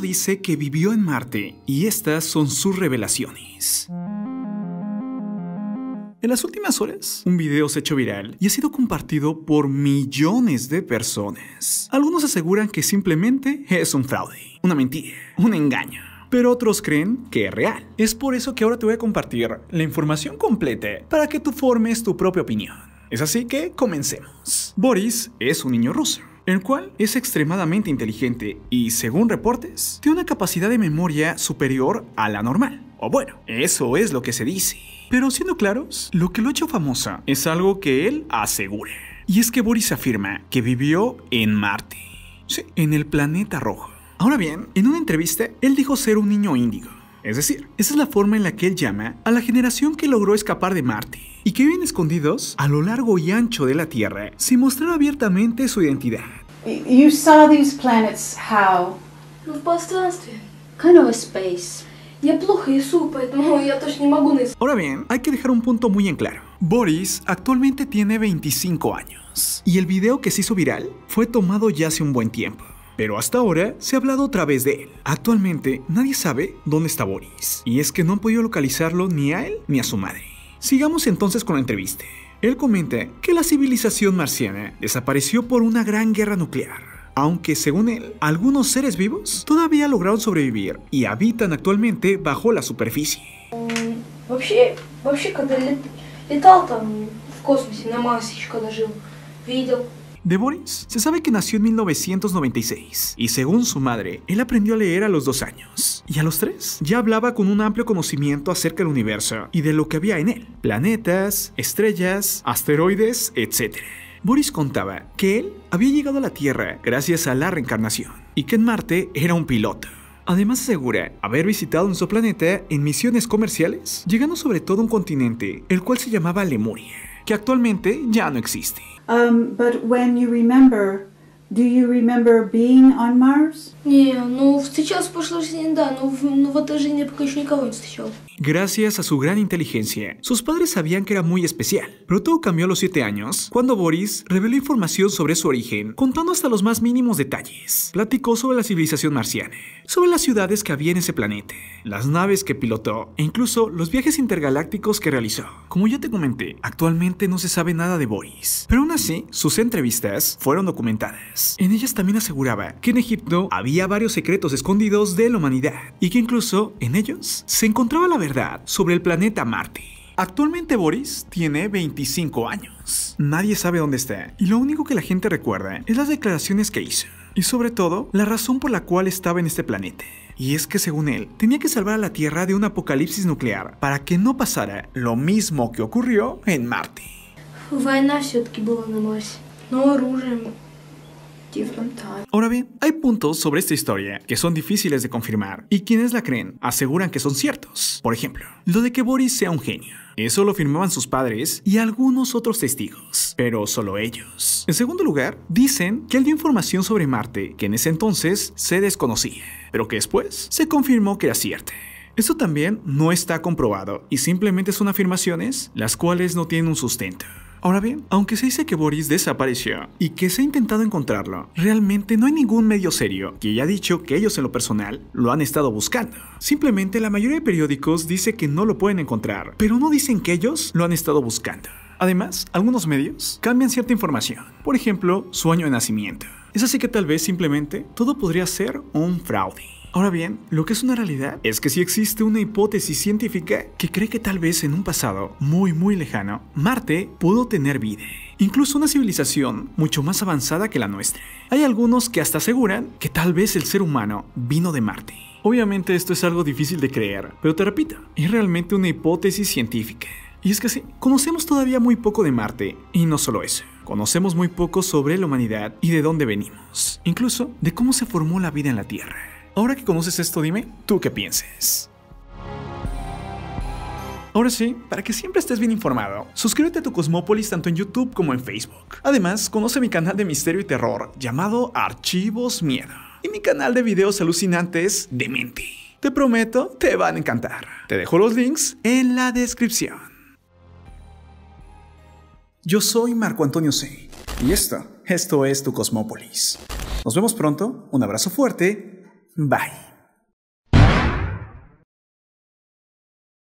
dice que vivió en Marte y estas son sus revelaciones. En las últimas horas, un video se ha hecho viral y ha sido compartido por millones de personas. Algunos aseguran que simplemente es un fraude, una mentira, un engaño. Pero otros creen que es real. Es por eso que ahora te voy a compartir la información completa para que tú formes tu propia opinión. Es así que comencemos. Boris es un niño ruso el cual es extremadamente inteligente y, según reportes, tiene una capacidad de memoria superior a la normal. O bueno, eso es lo que se dice. Pero siendo claros, lo que lo ha hecho famosa es algo que él asegura. Y es que Boris afirma que vivió en Marte. Sí, en el planeta rojo. Ahora bien, en una entrevista, él dijo ser un niño índigo es decir, esa es la forma en la que él llama a la generación que logró escapar de Marte y que viven escondidos a lo largo y ancho de la Tierra sin mostrar abiertamente su identidad. You saw these planets how? Kind of space. Ahora bien, hay que dejar un punto muy en claro. Boris actualmente tiene 25 años y el video que se hizo viral fue tomado ya hace un buen tiempo pero hasta ahora se ha hablado otra vez de él. Actualmente nadie sabe dónde está Boris, y es que no han podido localizarlo ni a él ni a su madre. Sigamos entonces con la entrevista. Él comenta que la civilización marciana desapareció por una gran guerra nuclear, aunque según él, algunos seres vivos todavía lograron sobrevivir y habitan actualmente bajo la superficie. Em, de Boris. Se sabe que nació en 1996 y según su madre, él aprendió a leer a los dos años y a los tres ya hablaba con un amplio conocimiento acerca del universo y de lo que había en él, planetas, estrellas, asteroides, etc. Boris contaba que él había llegado a la Tierra gracias a la reencarnación y que en Marte era un piloto. Además asegura haber visitado nuestro planeta en misiones comerciales, llegando sobre todo a un continente, el cual se llamaba Lemuria que actualmente ya no existe. Um, but when you remember Do you remember being on Mars? Gracias a su gran inteligencia, sus padres sabían que era muy especial, pero todo cambió a los 7 años, cuando Boris reveló información sobre su origen, contando hasta los más mínimos detalles. Platicó sobre la civilización marciana, sobre las ciudades que había en ese planeta, las naves que pilotó e incluso los viajes intergalácticos que realizó. Como ya te comenté, actualmente no se sabe nada de Boris, pero aún así sus entrevistas fueron documentadas. En ellas también aseguraba que en Egipto había varios secretos escondidos de la humanidad y que incluso en ellos se encontraba la verdad sobre el planeta Marte. Actualmente Boris tiene 25 años. Nadie sabe dónde está y lo único que la gente recuerda es las declaraciones que hizo y sobre todo la razón por la cual estaba en este planeta. Y es que según él, tenía que salvar a la Tierra de un apocalipsis nuclear para que no pasara lo mismo que ocurrió en Marte. Ahora bien, hay puntos sobre esta historia que son difíciles de confirmar y quienes la creen aseguran que son ciertos. Por ejemplo, lo de que Boris sea un genio. Eso lo firmaban sus padres y algunos otros testigos, pero solo ellos. En segundo lugar, dicen que él dio información sobre Marte que en ese entonces se desconocía, pero que después se confirmó que era cierta. Esto también no está comprobado y simplemente son afirmaciones las cuales no tienen un sustento. Ahora bien, aunque se dice que Boris desapareció y que se ha intentado encontrarlo, realmente no hay ningún medio serio que haya dicho que ellos en lo personal lo han estado buscando. Simplemente la mayoría de periódicos dice que no lo pueden encontrar, pero no dicen que ellos lo han estado buscando. Además, algunos medios cambian cierta información, por ejemplo, su año de nacimiento. Es así que tal vez simplemente todo podría ser un fraude. Ahora bien, lo que es una realidad es que si sí existe una hipótesis científica que cree que tal vez en un pasado muy muy lejano, Marte pudo tener vida incluso una civilización mucho más avanzada que la nuestra. Hay algunos que hasta aseguran que tal vez el ser humano vino de Marte. Obviamente esto es algo difícil de creer, pero te repito, es realmente una hipótesis científica. Y es que sí, conocemos todavía muy poco de Marte, y no solo eso, conocemos muy poco sobre la humanidad y de dónde venimos, incluso de cómo se formó la vida en la Tierra. Ahora que conoces esto, dime tú qué piensas. Ahora sí, para que siempre estés bien informado, suscríbete a tu Cosmópolis tanto en YouTube como en Facebook. Además, conoce mi canal de misterio y terror llamado Archivos Miedo y mi canal de videos alucinantes Dementi. Te prometo, te van a encantar. Te dejo los links en la descripción. Yo soy Marco Antonio C. Y esto, esto es tu Cosmópolis. Nos vemos pronto, un abrazo fuerte Bye.